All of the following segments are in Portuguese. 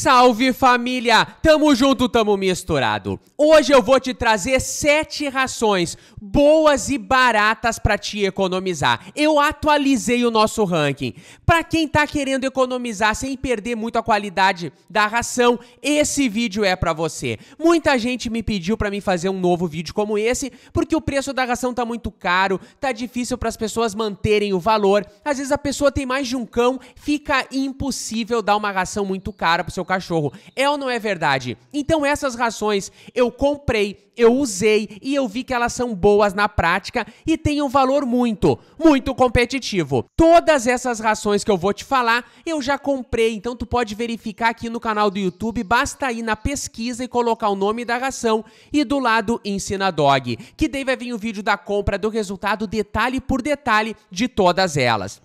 Salve família! Tamo junto, tamo misturado. Hoje eu vou te trazer sete rações boas e baratas para te economizar. Eu atualizei o nosso ranking. Para quem tá querendo economizar sem perder muito a qualidade da ração, esse vídeo é para você. Muita gente me pediu para mim fazer um novo vídeo como esse, porque o preço da ração tá muito caro, tá difícil para as pessoas manterem o valor. Às vezes a pessoa tem mais de um cão, fica impossível dar uma ração muito cara pro seu cachorro. É ou não é verdade? Então essas rações eu comprei, eu usei e eu vi que elas são boas na prática e têm um valor muito, muito competitivo. Todas essas rações que eu vou te falar, eu já comprei, então tu pode verificar aqui no canal do YouTube, basta ir na pesquisa e colocar o nome da ração e do lado Ensina Dog, que daí vai vir o vídeo da compra do resultado detalhe por detalhe de todas elas.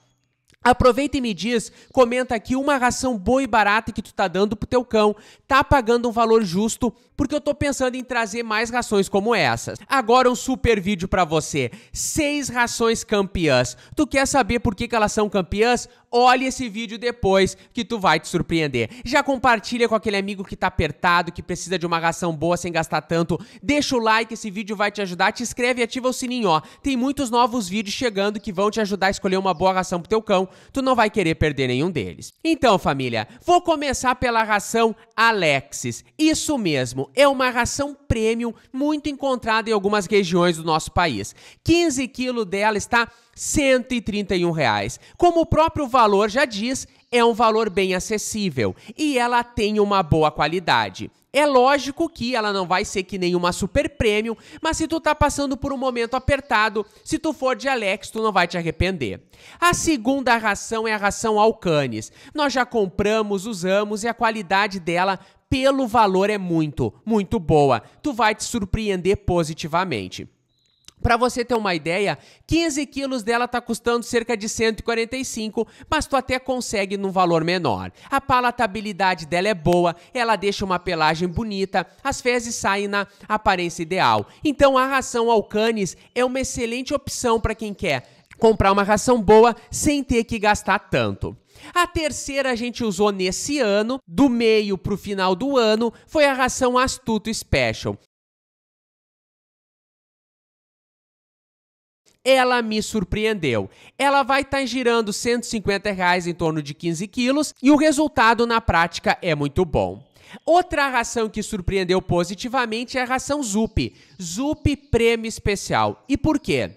Aproveita e me diz, comenta aqui uma ração boa e barata que tu tá dando pro teu cão, tá pagando um valor justo, porque eu tô pensando em trazer mais rações como essas. Agora um super vídeo para você, seis rações campeãs. Tu quer saber por que, que elas são campeãs? olhe esse vídeo depois que tu vai te surpreender. Já compartilha com aquele amigo que tá apertado, que precisa de uma ração boa sem gastar tanto. Deixa o like, esse vídeo vai te ajudar. Te inscreve e ativa o sininho, ó. Tem muitos novos vídeos chegando que vão te ajudar a escolher uma boa ração pro teu cão. Tu não vai querer perder nenhum deles. Então, família, vou começar pela ração Alexis. Isso mesmo, é uma ração premium muito encontrada em algumas regiões do nosso país. 15 quilos dela está R$ 131. Reais. Como o próprio valor já diz, é um valor bem acessível e ela tem uma boa qualidade. É lógico que ela não vai ser que nenhuma super prêmio, mas se tu tá passando por um momento apertado, se tu for de Alex, tu não vai te arrepender. A segunda ração é a ração Alcanes. Nós já compramos, usamos e a qualidade dela pelo valor é muito, muito boa. Tu vai te surpreender positivamente. Para você ter uma ideia, 15 quilos dela está custando cerca de 145, mas tu até consegue num valor menor. A palatabilidade dela é boa, ela deixa uma pelagem bonita, as fezes saem na aparência ideal. Então a ração Alcanes é uma excelente opção para quem quer comprar uma ração boa sem ter que gastar tanto. A terceira a gente usou nesse ano, do meio para o final do ano, foi a ração Astuto Special. ela me surpreendeu. Ela vai estar tá girando 150 reais em torno de 15 quilos e o resultado na prática é muito bom. Outra ração que surpreendeu positivamente é a ração Zup, Zup Prêmio Especial. E por quê?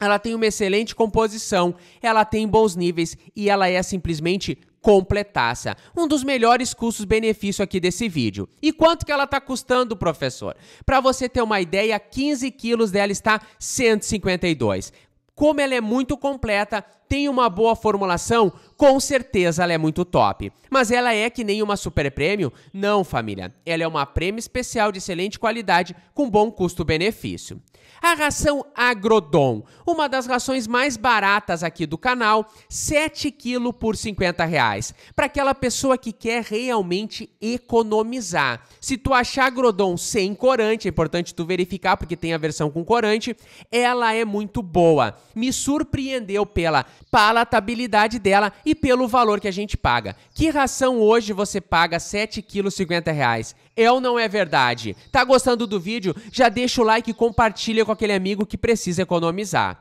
Ela tem uma excelente composição, ela tem bons níveis e ela é simplesmente completasse. Um dos melhores custos-benefício aqui desse vídeo. E quanto que ela está custando, professor? Para você ter uma ideia, 15 quilos dela está 152. Como ela é muito completa, tem uma boa formulação, com certeza ela é muito top. Mas ela é que nem uma super prêmio? Não, família. Ela é uma prêmio especial de excelente qualidade com bom custo-benefício. A ração Agrodon, uma das rações mais baratas aqui do canal, 7 kg por 50 reais. Para aquela pessoa que quer realmente economizar. Se tu achar Agrodon sem corante, é importante tu verificar porque tem a versão com corante, ela é muito boa. Me surpreendeu pela palatabilidade dela e pelo valor que a gente paga. Que ração hoje você paga 7,50 quilos reais? É ou não é verdade? Tá gostando do vídeo? Já deixa o like e compartilha com aquele amigo que precisa economizar.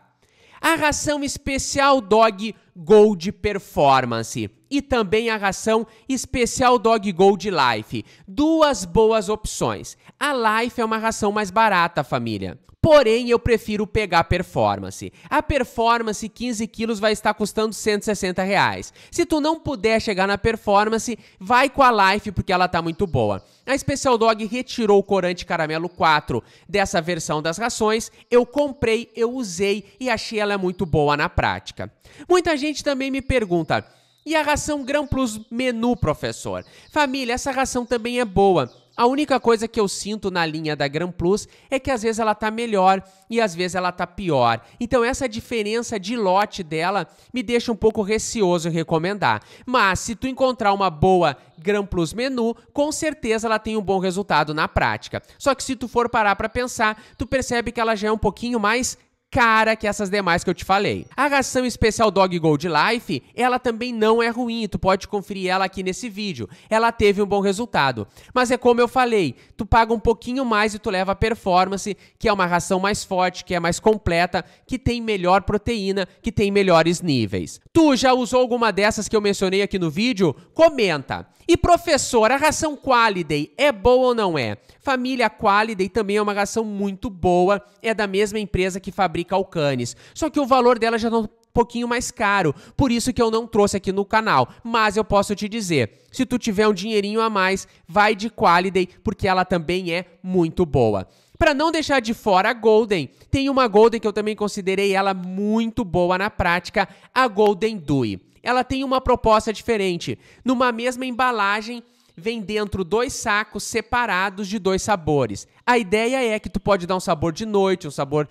A ração especial dog Gold Performance e também a ração especial Dog Gold Life. Duas boas opções. A Life é uma ração mais barata, família. Porém, eu prefiro pegar a performance. A performance 15 quilos vai estar custando 160 reais. Se tu não puder chegar na performance, vai com a Life porque ela tá muito boa. A Special Dog retirou o corante caramelo 4 dessa versão das rações. Eu comprei, eu usei e achei ela muito boa na prática. Muita gente gente também me pergunta: e a ração Gram Plus Menu, professor? Família, essa ração também é boa. A única coisa que eu sinto na linha da Gram Plus é que às vezes ela tá melhor e às vezes ela tá pior. Então essa diferença de lote dela me deixa um pouco receoso em recomendar. Mas se tu encontrar uma boa Gram Plus menu, com certeza ela tem um bom resultado na prática. Só que se tu for parar para pensar, tu percebe que ela já é um pouquinho mais cara que essas demais que eu te falei. A ração especial Dog Gold Life, ela também não é ruim, tu pode conferir ela aqui nesse vídeo. Ela teve um bom resultado, mas é como eu falei, tu paga um pouquinho mais e tu leva a performance, que é uma ração mais forte, que é mais completa, que tem melhor proteína, que tem melhores níveis. Tu já usou alguma dessas que eu mencionei aqui no vídeo? Comenta. E professor, a ração Qualiday é boa ou não é? Família Qualiday também é uma ração muito boa, é da mesma empresa que fabrica e Calcanes. Só que o valor dela já não tá pouquinho mais caro, por isso que eu não trouxe aqui no canal. Mas eu posso te dizer, se tu tiver um dinheirinho a mais, vai de Qualiday, porque ela também é muito boa. Para não deixar de fora a Golden, tem uma Golden que eu também considerei ela muito boa na prática, a Golden Dui. Ela tem uma proposta diferente. Numa mesma embalagem, vem dentro dois sacos separados de dois sabores. A ideia é que tu pode dar um sabor de noite, um sabor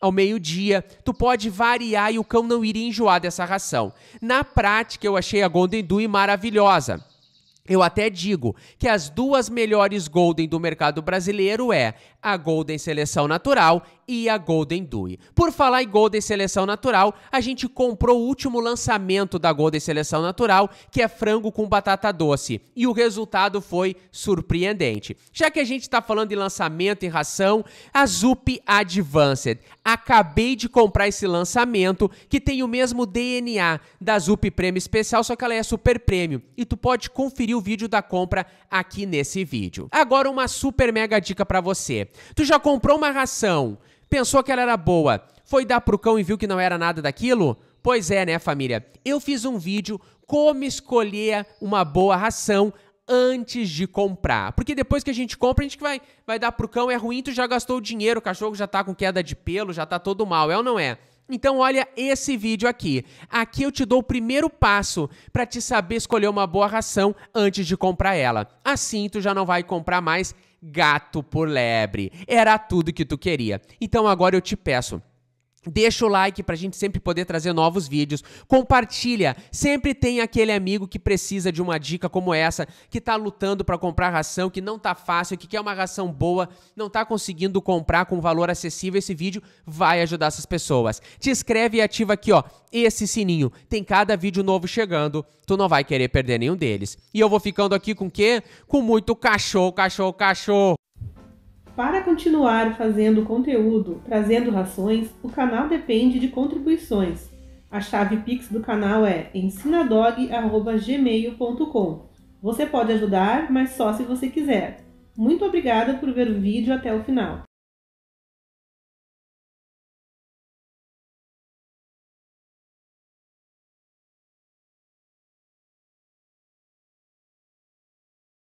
ao meio-dia, tu pode variar e o cão não iria enjoar dessa ração. Na prática, eu achei a Golden maravilhosa. Eu até digo que as duas melhores Golden do mercado brasileiro é a Golden Seleção Natural e a Golden Dewey. Por falar em Golden Seleção Natural, a gente comprou o último lançamento da Golden Seleção Natural, que é frango com batata doce, e o resultado foi surpreendente. Já que a gente está falando de lançamento e ração, a Zup Advanced. Acabei de comprar esse lançamento que tem o mesmo DNA da Zup Prêmio Especial, só que ela é super prêmio e tu pode conferir o vídeo da compra aqui nesse vídeo. Agora uma super mega dica para você. Tu já comprou uma ração, pensou que ela era boa, foi dar pro cão e viu que não era nada daquilo? Pois é, né, família? Eu fiz um vídeo como escolher uma boa ração antes de comprar. Porque depois que a gente compra, a gente vai, vai dar pro cão, é ruim, tu já gastou o dinheiro, o cachorro já tá com queda de pelo, já tá todo mal, é ou não é? Então olha esse vídeo aqui. Aqui eu te dou o primeiro passo para te saber escolher uma boa ração antes de comprar ela. Assim tu já não vai comprar mais gato por lebre. Era tudo que tu queria. Então agora eu te peço Deixa o like pra gente sempre poder trazer novos vídeos. Compartilha. Sempre tem aquele amigo que precisa de uma dica como essa, que tá lutando para comprar ração, que não tá fácil, que quer uma ração boa, não tá conseguindo comprar com valor acessível. Esse vídeo vai ajudar essas pessoas. Te inscreve e ativa aqui, ó, esse sininho. Tem cada vídeo novo chegando. Tu não vai querer perder nenhum deles. E eu vou ficando aqui com o quê? Com muito cachorro, cachorro, cachorro. Para continuar fazendo conteúdo, trazendo rações, o canal depende de contribuições. A chave Pix do canal é ensinadog.gmail.com. Você pode ajudar, mas só se você quiser. Muito obrigada por ver o vídeo até o final.